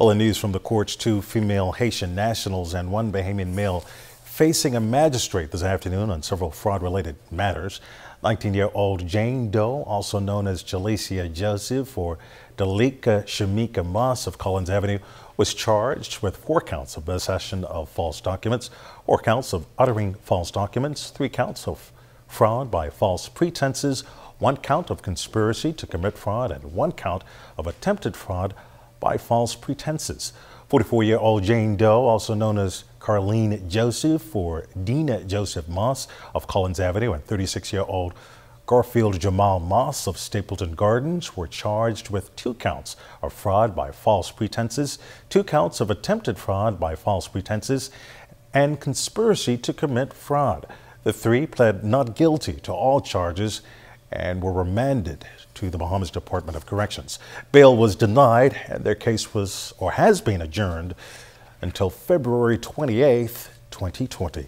Well, in news from the courts, two female Haitian nationals and one Bahamian male facing a magistrate this afternoon on several fraud related matters. 19 year old Jane Doe, also known as Jalicia Joseph or Dalika Shamika Moss of Collins Avenue, was charged with four counts of possession of false documents, four counts of uttering false documents, three counts of fraud by false pretenses, one count of conspiracy to commit fraud, and one count of attempted fraud by false pretenses. 44 year old Jane Doe, also known as Carlene Joseph or Dina Joseph Moss of Collins Avenue, and 36 year old Garfield Jamal Moss of Stapleton Gardens were charged with two counts of fraud by false pretenses, two counts of attempted fraud by false pretenses, and conspiracy to commit fraud. The three pled not guilty to all charges and were remanded to the Bahamas Department of Corrections. Bail was denied, and their case was or has been adjourned until February 28, 2020.